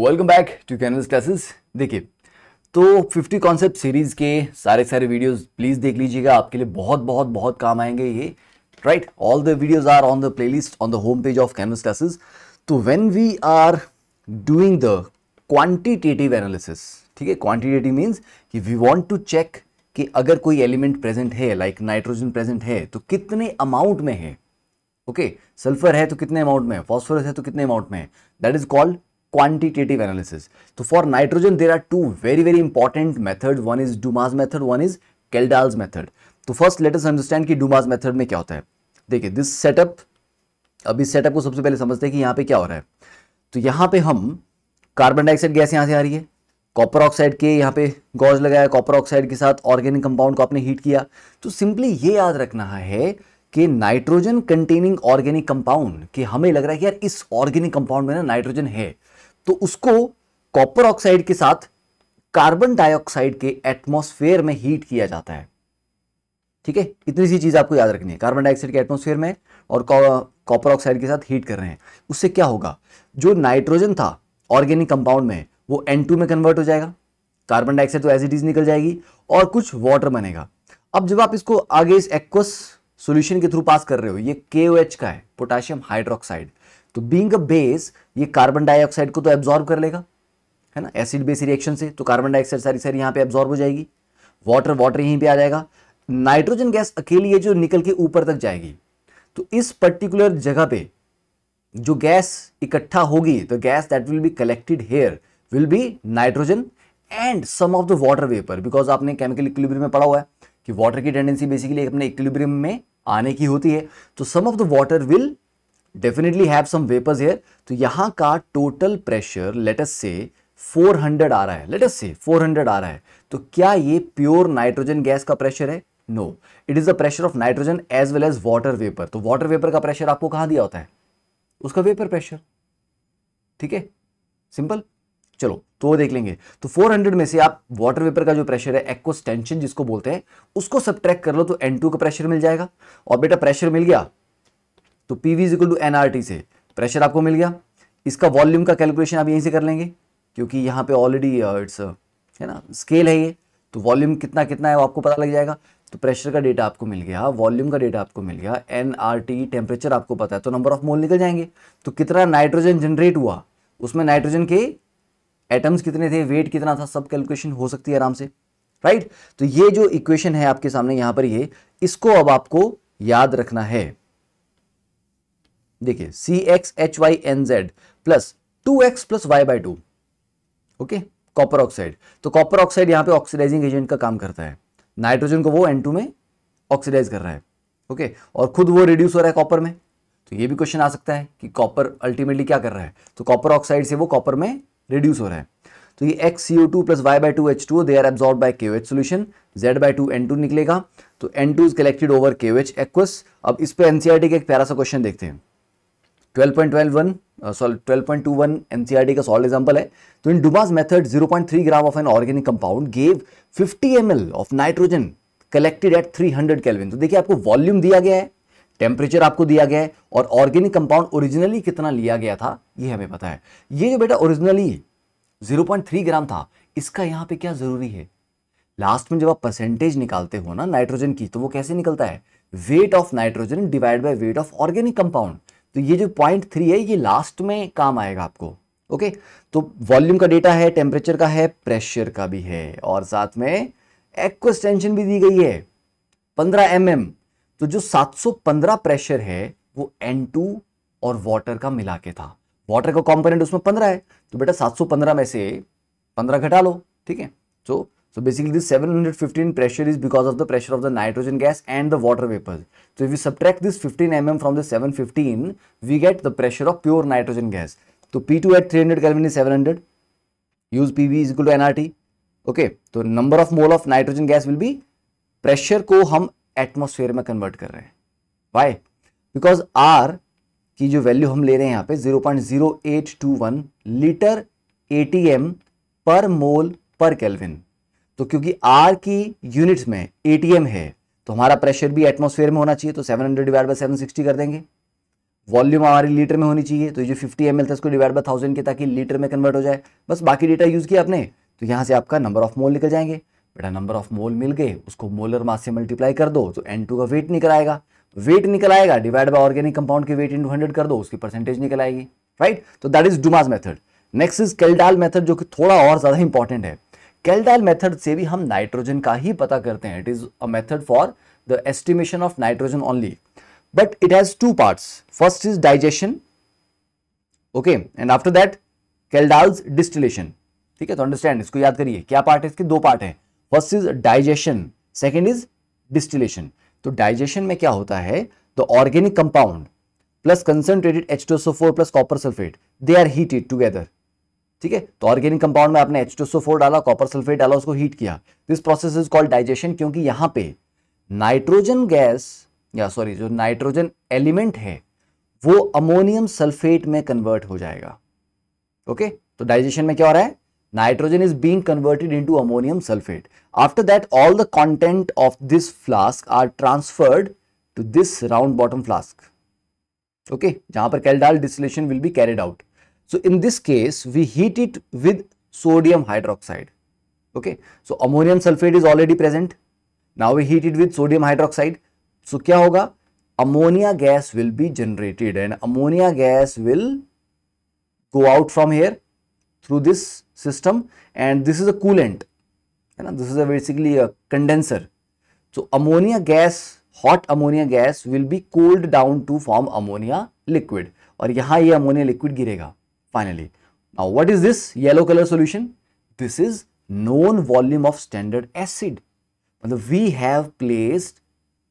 Welcome back to Canals Classes देखिए तो 50 concept series के सारे सारे वीडियोस प्लीज़ देख लीजिएगा आपके लिए बहुत बहुत बहुत काम आएंगे ये right all the videos are on the playlist on the home page of Canals Classes तो when we are doing the quantitative analysis ठीक है क्वांटिटेटिव मीन्स कि वी वॉन्ट टू चेक कि अगर कोई एलिमेंट प्रेजेंट है लाइक नाइट्रोजन प्रेजेंट है तो कितने अमाउंट में है ओके okay, सल्फर है तो कितने अमाउंट में है फॉस्फोरस है तो कितने अमाउंट में है that is called quantitative analysis तो for nitrogen there are two very very important method one is Dumas method one is Kjeldahl's method तो फर्स्ट लेट अस अंडरस्टैंड कि डुमाज मेथड में क्या होता है देखिए दिस सेटअप अब इस सेटअप को सबसे पहले समझते हैं कि यहां पे क्या हो रहा है तो यहां पे हम कार्बन डाइऑक्साइड गैस यहां से आ रही है कॉपर ऑक्साइड के यहाँ पे गॉज लगाया कॉपर ऑक्साइड के साथ ऑर्गेनिक कंपाउंड को आपने हीट किया तो सिंपली ये याद रखना है कि नाइट्रोजन कंटेनिंग ऑर्गेनिक कंपाउंड कि हमें लग रहा है कि यार इस ऑर्गेनिक कंपाउंड में ना नाइट्रोजन है तो उसको कॉपर ऑक्साइड के साथ कार्बन डाइऑक्साइड के एटमॉस्फेयर में हीट किया जाता है ठीक है इतनी सी चीज़ आपको याद रखनी है कार्बन डाइऑक्साइड के एटमॉस्फेयर में और कॉपर ऑक्साइड के साथ हीट कर रहे हैं उससे क्या होगा जो नाइट्रोजन था ऑर्गेनिक कंपाउंड में वो एन में कन्वर्ट हो जाएगा कार्बन डाइऑक्साइड तो एज निकल जाएगी और कुछ वाटर बनेगा अब जब आप इसको आगे इस एक्वस सॉल्यूशन के थ्रू पास कर रहे हो ये के का है पोटेशियम हाइड्रोक्साइड तो बींग बेस ये कार्बन डाइऑक्साइड को तो एब्जॉर्ब कर लेगा है ना एसिड बेस रिएक्शन से तो कार्बन डाइऑक्साइड सारी सारी यहां पे एब्जॉर्ब हो जाएगी वाटर वाटर यहीं पे आ जाएगा नाइट्रोजन गैस अकेली है जो निकल के ऊपर तक जाएगी तो इस पर्टिकुलर जगह पे जो गैस इकट्ठा होगी तो gas that will be collected here will be nitrogen and some of the water vapour because आपने केमिकल इक्विलिब्रियम में पढ़ा हुआ है कि वाटर की टेंडेंसी बेसिकली अपने इक्विलिब्रियम में आने की होती है तो some of the water will definitely have some vapours here तो यहां का टोटल प्रेशर लेटस से 400 आ रहा है लेटस से 400 आ रहा है तो क्या ये प्योर नाइट्रोजन गैस का प्रेशर है no it is the pressure of nitrogen as well as water vapour तो वाटर वेपर का प्रेशर आपको कहां दिया होता है उसका वेपर प्रेशर ठीक है सिंपल चलो तो वो देख लेंगे तो 400 में से आप वाटर वेपर का जो प्रेशर है एक्वस टेंशन जिसको बोलते हैं उसको सब कर लो तो N2 का प्रेशर मिल जाएगा और बेटा प्रेशर मिल गया तो P V is equal to N R T से प्रेशर आपको मिल गया इसका वॉल्यूम का कैलकुलेशन आप यहीं से कर लेंगे क्योंकि यहाँ पे ऑलरेडी इट्स uh, uh, है ना स्केल है ये तो वॉल्यूम कितना कितना है वो आपको पता लग जाएगा तो प्रेशर का डेटा आपको मिल गया वॉल्यूम का डेटा आपको मिल गया एन आर टी टेम्परेचर आपको पता है तो नंबर ऑफ मोल निकल जाएंगे तो कितना नाइट्रोजन जनरेट हुआ उसमें नाइट्रोजन के एटम्स कितने थे वेट कितना था सब कैलकुलेशन हो सकती है आराम से राइट तो ये जो इक्वेशन है आपके सामने यहाँ पर ये इसको अब आपको याद रखना है देखिए C X H Y N Z plus two X plus Y by two okay copper oxide तो कॉपर ऑक्साइड यहां पे ऑक्सीडाइजिंग एजेंट का काम करता है नाइट्रोजन को वो एन टू में ऑक्सीडाइज कर रहा है ओके okay? और खुद वो रिड्यूस हो रहा है कॉपर में तो ये भी क्वेश्चन आ सकता है कि कॉपर अल्टीमेटली क्या कर रहा है तो कॉपर ऑक्साइड से वो कॉपर में रिड्यूस हो रहा है तो ये X C O two plus Y by two H two they are absorb by K H solution Z by two N two निकलेगा तो N two is collected over K H aqueous अब इस पर एनसीआर e का एक प्यारा सा question देखते हैं ट्वेल्व वन सॉरी का सॉल्ड एग्जांपल है तो in Dumas method 0.3 gram of N organic compound gave 50 M of nitrogen collected at three hundred kelvin तो देखिए आपको वॉल्यूम दिया गया है टेम्परेचर आपको दिया गया है और ऑर्गेनिक कंपाउंड ओरिजिनली कितना लिया गया था ये हमें पता है ये जो बेटा ओरिजिनली 0.3 ग्राम था इसका यहाँ पे क्या ज़रूरी है लास्ट में जब आप परसेंटेज निकालते हो ना नाइट्रोजन की तो वो कैसे निकलता है weight of nitrogen divide by weight of organic compound तो ये जो पॉइंट थ्री है ये लास्ट में काम आएगा आपको ओके तो वॉल्यूम का डेटा है टेम्परेचर का है प्रेशर का भी है और साथ में एक्वेस्टेंशन भी दी गई है पंद्रह एम mm. तो जो सात सौ पंद्रह प्रेशर है वो एन टू और वाटर का मिला के था वाटर का कंपोनेंट उसमें पंद्रह है तो बेटा सात सौ पंद्रह में से पंद्रह घटा लो ठीक है तो so, So basically this 715 pressure is because of the pressure of the nitrogen gas and the water vapor. So if we subtract this 15 mm from the 715, we get the pressure of pure nitrogen gas. So P2 at 300 Kelvin is 700. Use PV is equal to nRT. Okay, So number of mole of nitrogen gas will be pressure. को हम atmosphere में convert कर रहे हैं why because are की जो value हम ले रहे हैं यहाँ पे 0.0821 liter atm per mole per Kelvin. तो क्योंकि आर की यूनिट्स में एटीएम है तो हमारा प्रेशर भी एटमोस्फेयर में होना चाहिए तो 700 हंड्रेड डिवाइड बाई सेवन कर देंगे वॉल्यूम हमारी लीटर में होनी चाहिए तो ये जो 50 एम था इसको डिवाइड बाई थाउजेंड के ताकि लीटर में कन्वर्ट हो जाए बस बाकी डेटा यूज़ किया आपने तो यहाँ से आपका नंबर ऑफ मोल निकल जाएंगे बेटा नंबर ऑफ मोल मिल गए उसको मोलर मास से मल्टीप्लाई कर दो तो एन का वेट निकल आएगा वेट निकल आएगा डिवाइड बाई ऑर्गेनिक कंपाउंड के वेट टू हंड्रेड कर दो उसकी परसेंटेज निकल आएगी राइट तो that is Dumas method next is Kjeldahl method जो कि थोड़ा और ज़्यादा इंपॉर्टेंट है कैलडाइल मेथड से भी हम नाइट्रोजन का ही पता करते हैं it is a method for the estimation of nitrogen only but it has two parts first is digestion okay and after that Kjeldahl's distillation ठीक है तो अंडरस्टैंड इसको याद करिए क्या पार्ट है इसके दो पार्ट है first is digestion second is distillation तो डाइजेशन में क्या होता है the organic compound plus concentrated H plus copper sulphate they are heated together ठीक है तो ऑर्गेनिक कंपाउंड में आपने एच टू फोर डाला कॉपर सल्फेट डाला उसको हीट किया this process is called digestion क्योंकि यहां पे नाइट्रोजन गैस या सॉरी जो नाइट्रोजन एलिमेंट है वो अमोनियम सल्फेट में कन्वर्ट हो जाएगा ओके तो डाइजेशन में क्या हो रहा है nitrogen is being converted into ammonium sulphate after that all the content of this flask are transferred to this round bottom flask okay जहां पर Kjeldahl distillation will be carried out So in this case, we heat it with sodium hydroxide. Okay. So ammonium sulfate is already present. Now we heat it with sodium hydroxide. So क्या होगा? Ammonia gas will be generated and ammonia gas will go out from here through this system and this is a coolant. You know, this is a basically a condenser. So ammonia gas, hot ammonia gas will be cooled down to form ammonia liquid. And here, ammonia liquid गिरेगा finally. Now what is this yellow color solution? This is known volume of standard acid. and we have placed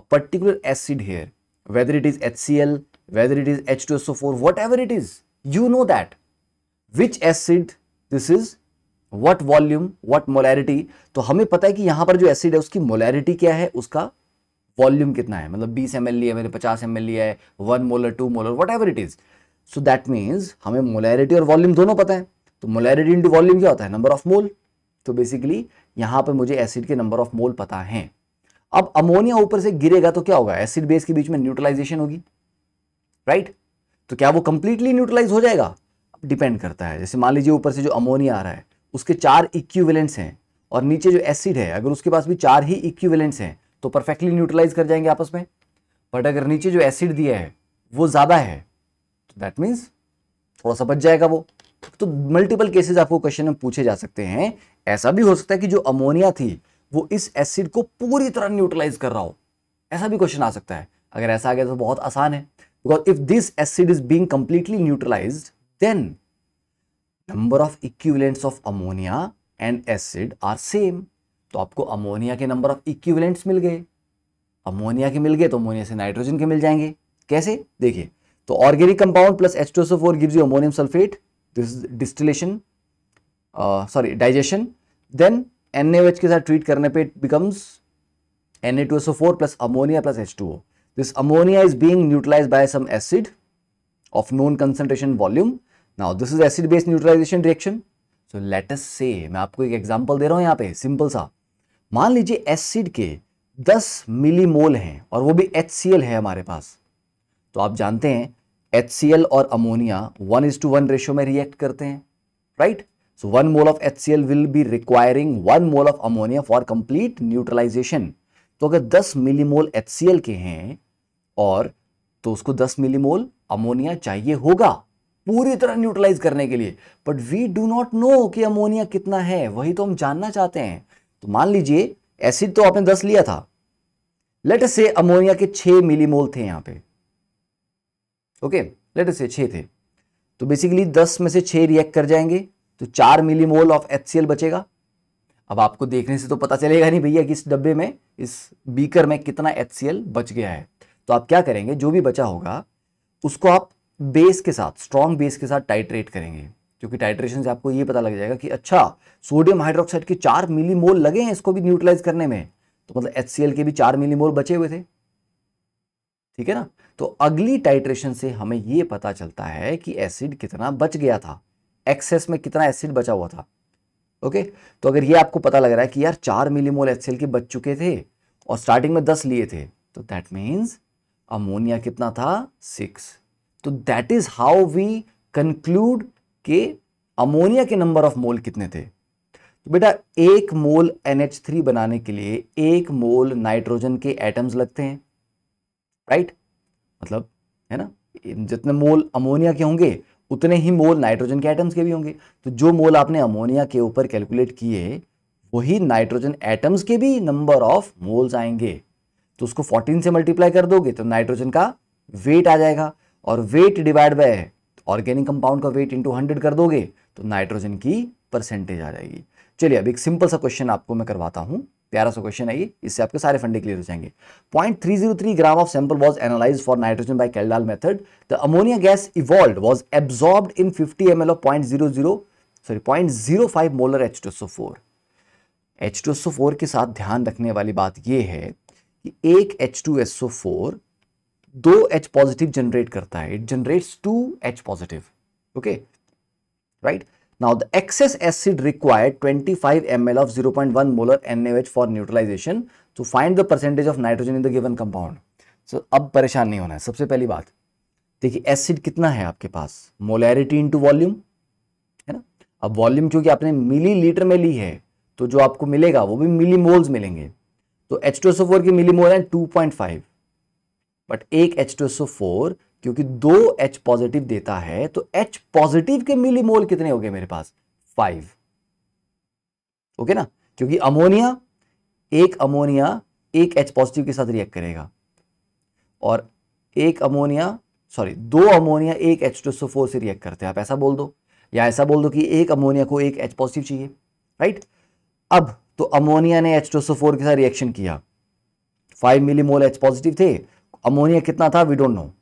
a particular acid here, whether it is HCl, whether it is H2SO4, whatever it is, you know that. Which acid this is, what volume, what molarity. to hame pata hai ki yahan par jo acid hai uski molarity kya hai uska volume कितना है मतलब 20 M लिया मैंने 50 M लिया है one molar two molar whatever it is so that means हमें molarity और volume दोनों पता है तो मोलैरिटी इंटू वॉल्यूम क्या होता है नंबर ऑफ मोल तो बेसिकली यहाँ पर मुझे एसिड के नंबर ऑफ मोल पता है अब अमोनिया ऊपर से गिरेगा तो क्या होगा एसिड बेस के बीच में न्यूट्रलाइजेशन होगी राइट right? तो क्या वो कंप्लीटली न्यूट्रलाइज हो जाएगा डिपेंड करता है जैसे मान लीजिए ऊपर से जो अमोनिया आ रहा है उसके चार इक्विवेलेंट्स हैं और नीचे जो एसिड है अगर उसके पास भी चार ही इक्विवेलेंट्स हैं तो परफेक्टली न्यूट्रलाइज कर जाएंगे आपस में बट अगर नीचे जो एसिड दिया है वो ज़्यादा है दैट मीन्स थोड़ा सा बच जाएगा वो तो मल्टीपल केसेस आपको क्वेश्चन में पूछे जा सकते हैं ऐसा भी हो सकता है कि जो अमोनिया थी वो इस एसिड को पूरी तरह न्यूट्रलाइज कर रहा हो ऐसा भी क्वेश्चन आ सकता है अगर ऐसा आ गया तो बहुत आसान है because if this acid is being completely neutralise then number of equivalents of ammonia and acid are same तो आपको अमोनिया के नंबर ऑफ इक्विवेलेंट्स मिल गए अमोनिया के मिल गए तो अमोनिया से नाइट्रोजन के मिल जाएंगे कैसे देखिए तो organic compound plus H two SO four gives you ammonium sulphate this distillation sorry digestion then N के साथ ट्रीट करने पे it becomes N A two S O four plus ammonia plus H two O this ammonia is being neutralise by some acid of known concentration volume now this is acid based neutralisation reaction so let us say मैं आपको एक example दे रहा हूँ यहाँ पे simple सा मान लीजिए एसिड के दस मिली मोल हैं और वो भी एच है हमारे पास तो आप जानते हैं एच सी एल और ammonia one is to one ratio में रिएक्ट करते हैं right so one mole of H C L will be requiring one mole of ammonia for complete neutralisation तो अगर 10 मिलीमोल एच सी एल के हैं और तो उसको 10 मिलीमोल अमोनिया चाहिए होगा पूरी तरह न्यूट्रलाइज करने के लिए but we do not know कि अमोनिया कितना है वही तो हम जानना चाहते हैं तो मान लीजिए एसिड तो आपने दस लिया था लेट से अमोनिया के छह मिलीमोल थे यहां पे ओके लेट से छः थे तो बेसिकली दस में से छः रिएक्ट कर जाएंगे तो चार मिली मोल ऑफ एच बचेगा अब आपको देखने से तो पता चलेगा नहीं भैया कि इस डब्बे में इस बीकर में कितना एच बच गया है तो आप क्या करेंगे जो भी बचा होगा उसको आप बेस के साथ स्ट्रॉन्ग बेस के साथ टाइट्रेट करेंगे क्योंकि टाइट्रेशन से आपको ये पता लग जाएगा कि अच्छा सोडियम हाइड्रोक्साइड के चार मिली मोल लगे हैं इसको भी न्यूट्रलाइज करने में तो मतलब एच के भी चार मिली मोल बचे हुए थे ठीक है ना तो अगली टाइट्रेशन से हमें यह पता चलता है कि एसिड कितना बच गया था एक्सेस में कितना एसिड बचा हुआ था ओके तो अगर ये आपको पता लग रहा है कि यार चार मिलीमोल एच के बच चुके थे और स्टार्टिंग में दस लिए थे तो दैट मीन्स अमोनिया कितना था सिक्स तो that is how we conclude के अमोनिया के नंबर ऑफ मोल कितने थे तो बेटा एक मोल NH3 बनाने के लिए एक मोल नाइट्रोजन के एटम्स लगते हैं राइट मतलब है ना जितने मोल अमोनिया के होंगे उतने ही मोल नाइट्रोजन के एटम्स के भी होंगे तो जो मोल आपने अमोनिया के ऊपर कैलकुलेट किए वही नाइट्रोजन एटम्स के भी नंबर ऑफ मोल्स आएंगे तो उसको 14 से मल्टीप्लाई कर दोगे तो नाइट्रोजन का वेट आ जाएगा और weight divide by organic compound का वेट इंटू हंड्रेड कर दोगे तो नाइट्रोजन की परसेंटेज आ जाएगी चलिए अब एक सिंपल सा क्वेश्चन आपको मैं करवाता हूँ प्यारा सा क्वेश्चन है ये इससे आपके सारे फंडे क्लियर हो जाएंगे point three zero three gram of sample was analyse for nitrogen by Kjeldahl method the ammonia gas evolve was absorb in fifty M L of point zero zero sorry point zero five molar H two SO four H two SO four के साथ ध्यान रखने वाली बात यह है कि एक H two S O four दो एच पॉजिटिव जनरेट करता है it generates two H positive okay right Now the excess acid required 25 ml of 0.1 molar NaOH for neutralization. So find the percentage of nitrogen in the given compound. So अब परेशान नहीं होना है सबसे पहली बात देखिए एसिड कितना है आपके पास मोलैरिटी इंटू वॉल्यूम है ना अब वॉल्यूम क्योंकि आपने मिली लीटर में ली है तो जो आपको मिलेगा वो भी मिली मोल्स मिलेंगे तो एच टू एसओ फोर की मिली मोल है टू पॉइंट फाइव बट एक एच टू एसओ फोर क्योंकि दो एच पॉजिटिव देता है तो एच पॉजिटिव के मिलीमोल कितने हो गए मेरे पास फाइव ओके ना क्योंकि अमोनिया एक अमोनिया एक एच पॉजिटिव के साथ रिएक्ट करेगा और एक अमोनिया सॉरी दो अमोनिया एक एच टू सो फोर से रिएक्ट करते हैं आप ऐसा बोल दो या ऐसा बोल दो कि एक अमोनिया को एक एच पॉजिटिव चाहिए राइट अब तो अमोनिया ने एच टू सो फोर के साथ रिएक्शन किया five millimole H positive थे अमोनिया कितना था वी डोंट नो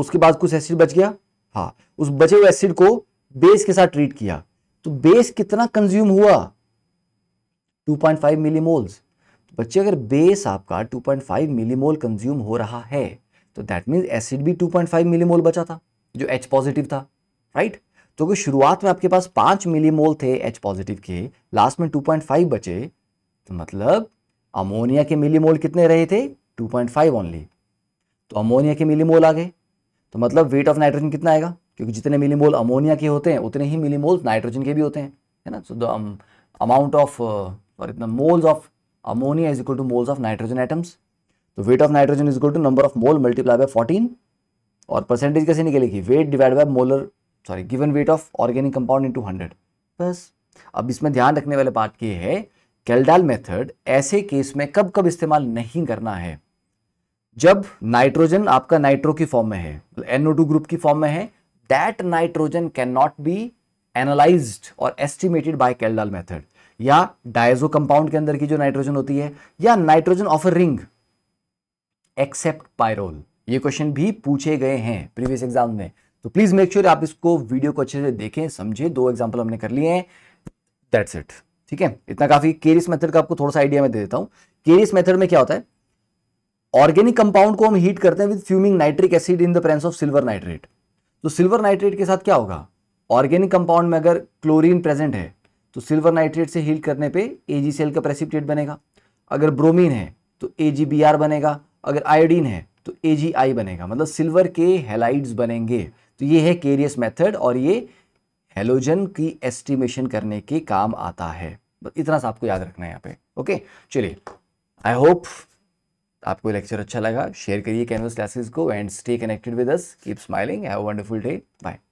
उसके बाद कुछ एसिड बच गया हाँ उस बचे हुए एसिड को बेस के साथ ट्रीट किया तो बेस कितना कंज्यूम हुआ 2.5 मिलीमोल्स तो बच्चे अगर बेस आपका 2.5 मिलीमोल कंज्यूम हो रहा है तो दैट मीन्स एसिड भी 2.5 मिलीमोल बचा था जो एच पॉजिटिव था राइट तो अगर शुरुआत में आपके पास पांच मिलीमोल थे एच पॉजिटिव के लास्ट में टू बचे तो मतलब अमोनिया के मिलीमोल कितने रहे थे 2.5 ओनली तो अमोनिया के मिलीमोल आ गए तो मतलब वेट ऑफ नाइट्रोजन कितना आएगा क्योंकि जितने मिलीमोल अमोनिया के होते हैं उतने ही मिलीमोल नाइट्रोजन के भी होते हैं है ना सो द अमाउंट ऑफ और इतना moles of ammonia is equal to moles of nitrogen atoms तो weight of nitrogen is equal to number of mole multiply by fourteen और परसेंटेज कैसे निकलेगी weight divide by molar sorry given weight of organic compound into hundred बस अब इसमें ध्यान रखने वाले बात ये है कैलडाल मेथड ऐसे केस में कब कब इस्तेमाल नहीं करना है जब नाइट्रोजन आपका नाइट्रो की फॉर्म में है NO2 ग्रुप की फॉर्म में है that nitrogen can not be analyse और एस्टिमेटेड बाय कैलडाल मेथड या डायजो कंपाउंड के अंदर की जो नाइट्रोजन होती है या nitrogen of a ring except pyrrole ये क्वेश्चन भी पूछे गए हैं प्रीवियस एग्जाम में तो प्लीज मेक श्योर आप इसको वीडियो को अच्छे से देखें समझे दो एग्जाम्पल हमने कर लिए हैं दैट्स इट ठीक है इतना काफी केरिस मेथड का आपको थोड़ा सा आइडिया मैं दे देता हूं केरिस मेथड में क्या होता है ऑर्गेनिक कंपाउंड को हम हीट करते हैं with fuming nitric acid in the presence of silver nitrate तो सिल्वर नाइट्रेट के साथ क्या होगा ऑर्गेनिक कंपाउंड में अगर क्लोरीन प्रेजेंट है तो सिल्वर नाइट्रेट से हीट करने पे एजीसीएल का प्रेसिपिटेट बनेगा अगर ब्रोमीन है तो एजीबीआर बनेगा अगर आयोडीन है तो एजीआई बनेगा मतलब सिल्वर के हेलाइड्स बनेंगे तो ये है केरियस मेथड और ये हेलोजन की एस्टिमेशन करने के काम आता है इतना सा आपको याद रखना है यहाँ पे ओके चलिए आई होप आपको लेक्चर अच्छा लगा शेयर करिए कैनवस क्लासेस को and stay connected with us keep smiling have a wonderful day bye